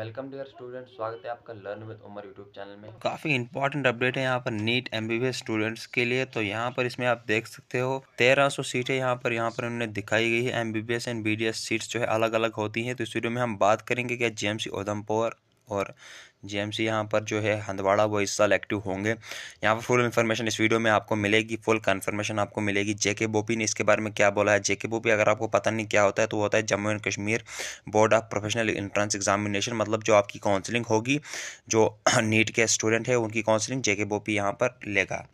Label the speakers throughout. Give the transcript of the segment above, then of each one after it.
Speaker 1: welcome dear student स्वागत है आपका learn with Umar YouTube channel में काफ़ी इंपॉर्टेंट अपडेट है यहाँ पर नीट एमबीबीएस स्टूडेंट्स के लिए तो यहाँ पर इसमें आप देख सकते हो 1300 सीटें यहाँ पर यहाँ पर उन्होंने दिखाई गई है M MBBS and S seats जो है अलग अलग होती हैं तो इस वीडियो में हम बात करेंगे क्या जेएमसी उधमपुर और सी यहाँ पर जो है हंदवाड़ा वो इस साल एक्टिव होंगे यहाँ पर फुल इन्फॉर्मेशन इस वीडियो में आपको मिलेगी फुल कन्फर्मेशन आपको मिलेगी जेके बोपी ने इसके बारे में क्या बोला है जेके बोपी अगर आपको पता नहीं क्या होता है तो होता है Jammu and Kashmir board of professional entrance examination मतलब जो आपकी काउंसिलिंग होगी जो नीट के स्टूडेंट है उनकी काउंसलिंग जेके बोपी यहाँ पर लेगा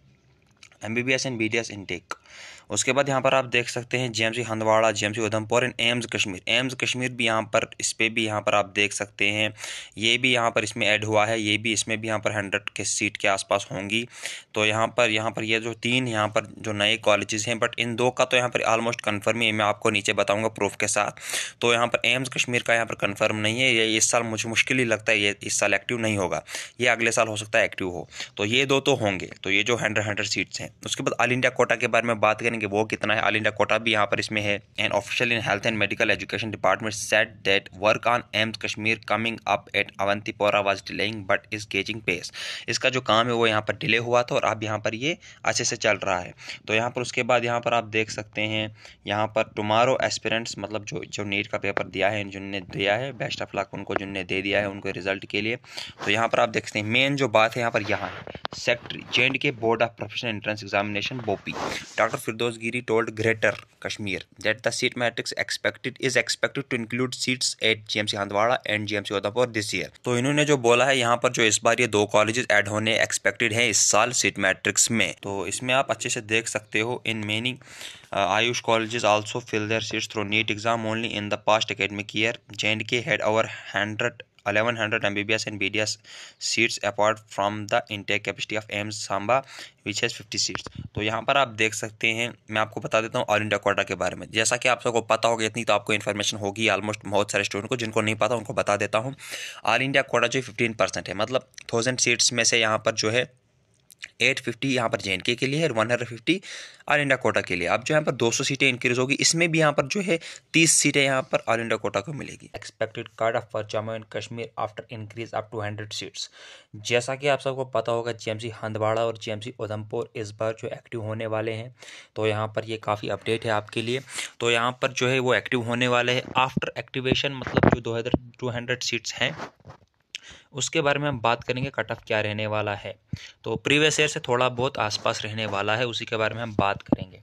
Speaker 1: M B B S and B D S intake उसके बाद यहाँ पर आप देख सकते हैं J Handwara J Udhampur and AIIMS Kashmir AIIMS Kashmir भी यहाँ पर इस पर भी यहाँ पर आप देख सकते हैं ये भी यहाँ पर इसमें ऐड हुआ है ये भी इसमें भी यहाँ पर हंड्रेड के सीट के आसपास होंगी तो यहाँ पर यहाँ पर ये जो तीन यहाँ पर जो नए कॉलेजेस हैं बट इन दो का तो यहाँ पर आलमोस्ट कन्फर्म ही मैं आपको नीचे बताऊँगा प्रूफ के साथ तो यहाँ पर एम्स कश्मीर का यहाँ पर कन्फर्म नहीं है ये इस साल मुझे मुश्किल ही लगता है ये इस साल एक्टिव नहीं होगा ये अगले साल हो सकता है एक्टिव हो तो ये दो तो होंगे तो ये जो हंड्रेड हंड्रेड सीट्स हैं उसके बाद ऑल इंडिया कोटा के बारे में बात करें करेंगे वो कितना है ऑल इंडिया कोटा भी यहाँ पर इसमें है and official in health and medical education department set that work on AIIMS Kashmir coming up at Awantipora was delaying but is gaining pace इसका जो काम है वो यहाँ पर डिले हुआ था और अब यहाँ पर ये अच्छे से चल रहा है तो यहाँ पर उसके बाद यहाँ पर आप देख सकते हैं यहाँ पर टुमारो एस्पिरेंट्स मतलब जो जो नीट का पेपर दिया है जिनने दिया है बेस्ट ऑफ लक उनको जिनने दे दिया है उनको रिजल्ट के लिए तो यहाँ पर आप देखते हैं मेन जो बात है यहाँ पर यहाँ है secretary J and K board of professional entrance examination BOPEE doctor Firdous Giri told Greater Kashmir that the seat matrix expected is expected to include seats at GMC Handwara and GMC Udaipur this year तो इन्होंने जो बोला है यहाँ पर जो इस बार ये दो कॉलेजेस एड होने एक्सपेक्टेड हैं इस साल सीट मैट्रिक्स में तो इसमें आप अच्छे से देख सकते हो in many uh, AYUSH colleges also fill their seats through NEET exam only in the past academic year J and K had over hundred 1100 MBBS and BDS seats apart from the intake capacity of AIIMS Samba which has fifty seats तो यहाँ पर आप देख सकते हैं मैं आपको बता देता हूँ ऑल इंडिया कोटा के बारे में जैसा कि आप सबको पता होगा इतनी तो आपको इन्फॉर्मेशन होगी ऑलमोस्ट बहुत सारे स्टूडेंट को जिनको नहीं पता उनको बता देता हूँ ऑल इंडिया कोटा जो फिफ्टीन परसेंट है मतलब थाउजेंड सीट्स में से यहाँ पर जो है एट फिफ्टी यहाँ पर जे के लिए है one hundred fifty all India quota के लिए अब जो यहाँ पर दो सौ सीटें इंक्रीज होगी इसमें भी यहाँ पर जो है तीस सीटें यहाँ पर ऑल इंडिया कोटा को मिलेगी expected cut off for Jammu and Kashmir after increase up to hundred seats जैसा कि आप सबको पता होगा जीएमसी हंदवाड़ा और जीएमसी उधमपुर इस बार जो एक्टिव होने वाले हैं तो यहाँ पर ये काफ़ी अपडेट है आपके लिए तो यहाँ पर जो है वो एक्टिव होने वाले हैं आफ्टर एक्टिवेशन मतलब जो दो हंड्रेड सीट्स हैं उसके बारे में हम बात करेंगे कट ऑफ क्या रहने वाला है तो प्रीवियस ईयर से थोड़ा बहुत आसपास रहने वाला है उसी के बारे में हम बात करेंगे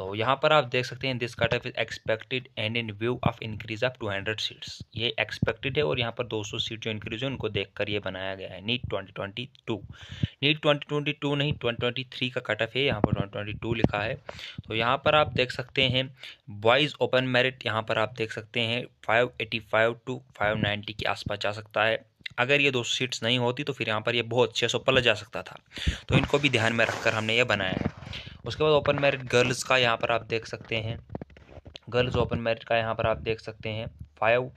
Speaker 1: तो यहाँ पर आप देख सकते हैं this cut off is expected and in view of increase of 200 seats ये एक्सपेक्टेड है और यहाँ पर 200 सीट जो इंक्रीज है उनको देखकर ये बनाया गया है नीट 2022 नीट 2022 नहीं 2023 का कट ऑफ है यहाँ पर 2022 लिखा है तो यहाँ पर आप देख सकते हैं बॉयज़ ओपन मेरिट यहाँ पर आप देख सकते हैं फाइव टू नाइन्टी के आसपास जा सकता है अगर ये दो सीट्स नहीं होती तो फिर यहाँ पर ये बहुत छः सौ प्लस जा सकता था तो इनको भी ध्यान में रखकर हमने ये बनाया है उसके बाद ओपन मैरिड गर्ल्स का यहाँ पर आप देख सकते हैं गर्ल्स ओपन मैरिड का यहाँ पर आप देख सकते हैं फाइव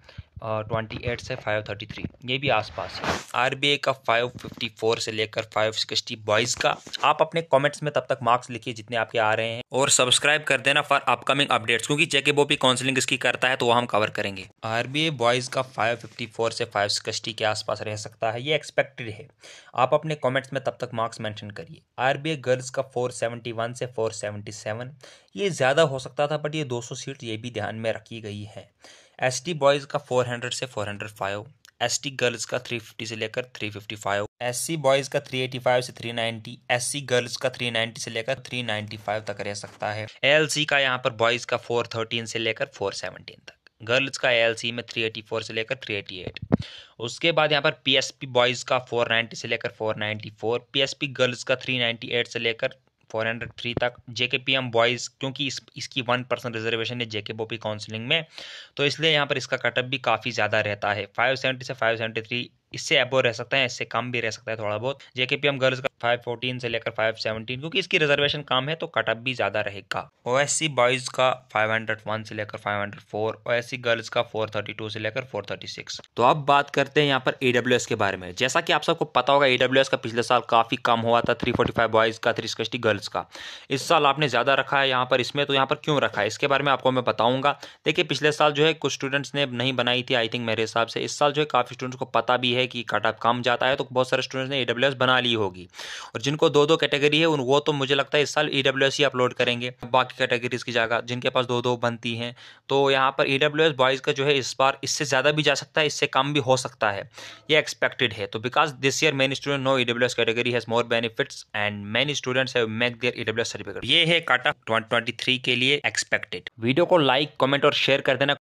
Speaker 1: ट्वेंटी एट से फाइव थर्टी थ्री ये भी आसपास है आर बी ए का फाइव फिफ्टी फोर से लेकर फाइव सिक्सटी बॉयज़ का आप अपने कॉमेंट्स में तब तक मार्क्स लिखिए जितने आपके आ रहे हैं और सब्सक्राइब कर देना फॉर अपकमिंग अपडेट्स क्योंकि जेके बो भी काउंसिलिंग इसकी करता है तो वह हम कवर करेंगे आर बी ए बॉयज़ का फाइव फिफ्टी फोर से फाइव सिक्सटी के आसपास रह सकता है ये एक्सपेक्टेड है आप अपने कॉमेंट्स में तब तक मार्क्स मैंशन करिए आर बी ए गर्ल्स का फोर सेवेंटी वन से फोर सेवेंटी सेवन ये ज़्यादा हो सकता था बट ये दो सौ सीट ये भी ध्यान में रखी गई है एस टी बॉयज़ का फोर हंड्रेड से four hundred five S T girls का थ्री फिफ्टी से लेकर three fifty five S C boys का थ्री एटी फाइव से three ninety S C girls का थ्री नाइन्टी से लेकर थ्री नाइन्टी फाइव तक रह सकता है एल सी का यहाँ पर बॉयज़ का फोर थर्टीन से लेकर फोर सेवनटीन तक गर्ल्स का एल सी में थ्री एटी फोर से लेकर थ्री एटी एट उसके बाद यहाँ पर पी एस पी बॉयज़ का फोर नाइन्टी से लेकर four four P S P girls का थ्री एट से लेकर फोर हंड्रेड थ्री तक जेके पी एम बॉयज़ क्योंकि इस इसकी वन परसेंट रिजर्वेशन है जेके बोपी काउंसिलिंग में तो इसलिए यहाँ पर इसका कटअप भी काफ़ी ज़्यादा रहता है फाइव सेवेंटी से फाइव सेवेंटी थ्री इससे एबो रह सकता है इससे कम भी रह सकता है थोड़ा बहुत जेके पी एम गर्ल्स का फाइव फोर्टीन से लेकर फाइव सेवनटीन क्योंकि इसकी रिजर्वेशन कम है तो कटअप भी ज़्यादा रहेगा ओ एस सी बॉयज़ का फाइव हंड्रेड वन से लेकर five hundred four O S C girls का फोर थर्टी टू से लेकर फोर थर्टी सिक्स तो अब बात करते हैं यहाँ पर ए डब्ल्यू एस के बारे में जैसा कि आप सबको पता होगा ए डब्ल्यू एस का पिछले साल काफ़ी कम हुआ था थ्री फोर्टी फाइव बॉयज़ का थ्री सिक्सटी गर्ल्स का इस साल आपने ज़्यादा रखा है यहाँ पर इसमें तो यहाँ पर क्यों रखा है इसके बारे में आपको मैं बताऊंगा देखिए पिछले साल जो है कुछ स्टूडेंट्स ने नहीं बनाई थी आई थिंक मेरे हिसाब से इस साल जो है काफ़ी स्टूडेंट्स को पता भी है है कि कट ऑफ कम जाता है तो बहुत सारे स्टूडेंट्स ने ई डब्ल्यू एस बना ली होगी और जिनको दो दो कैटेगरी है उन वो तो मुझे लगता है इस साल ई डब्ल्यू एस ही अपलोड करेंगे बाकी कैटेगरीज की जगह जिनके पास दो दो बनती हैं तो यहाँ पर ई डब्ल्यू एस बॉयज़ का जो है इस बार इससे ज़्यादा भी जा सकता है इससे कम भी हो सकता है ये एक्सपेक्टेड है तो because this year many student no E W S category has more benefits and many students have make their E W S certificate ये है काटा ट्वेंटी ट्वेंटी थ्री के लिए एक्सपेक्टेड वीडियो को लाइक कमेंट और share कर देना